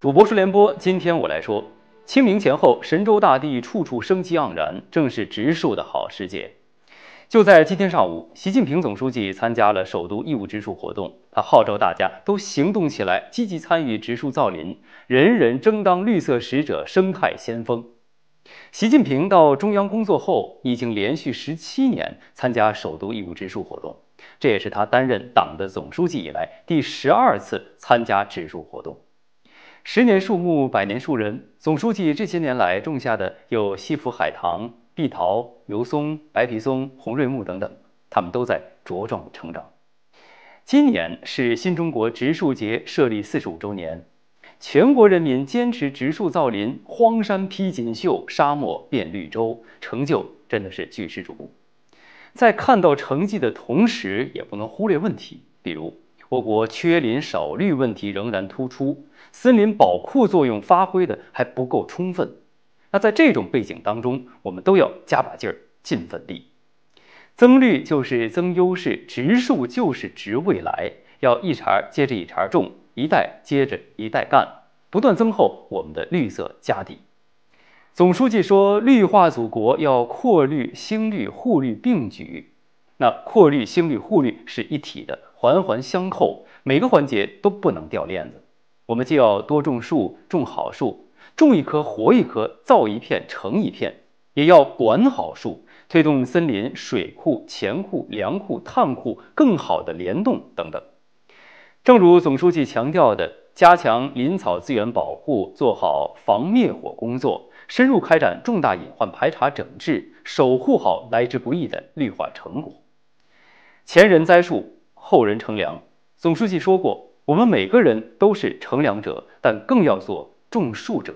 主播说联播，今天我来说，清明前后，神州大地处处生机盎然，正是植树的好时节。就在今天上午，习近平总书记参加了首都义务植树活动，他号召大家都行动起来，积极参与植树造林，人人争当绿色使者、生态先锋。习近平到中央工作后，已经连续十七年参加首都义务植树活动，这也是他担任党的总书记以来第十二次参加植树活动。十年树木，百年树人。总书记这些年来种下的有西府海棠、碧桃、油松、白皮松、红瑞木等等，他们都在茁壮成长。今年是新中国植树节设立四十五周年，全国人民坚持植树造林，荒山披锦绣，沙漠变绿洲，成就真的是举世瞩目。在看到成绩的同时，也不能忽略问题，比如。我国缺林少绿问题仍然突出，森林保库作用发挥的还不够充分。那在这种背景当中，我们都要加把劲儿、尽份力。增绿就是增优势，植树就是植未来，要一茬接着一茬种，一代接着一代干，不断增厚我们的绿色家底。总书记说，绿化祖国要扩绿、兴绿、护绿并举。那扩绿、兴绿、护绿是一体的，环环相扣，每个环节都不能掉链子。我们既要多种树、种好树、种一棵活一棵，造一片成一片，也要管好树，推动森林、水库、钱库、粮库、碳库更好的联动等等。正如总书记强调的，加强林草资源保护，做好防灭火工作，深入开展重大隐患排查整治，守护好来之不易的绿化成果。前人栽树，后人乘凉。总书记说过，我们每个人都是乘凉者，但更要做种树者。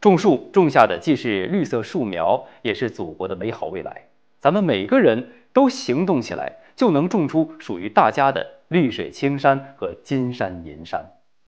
种树，种下的既是绿色树苗，也是祖国的美好未来。咱们每个人都行动起来，就能种出属于大家的绿水青山和金山银山。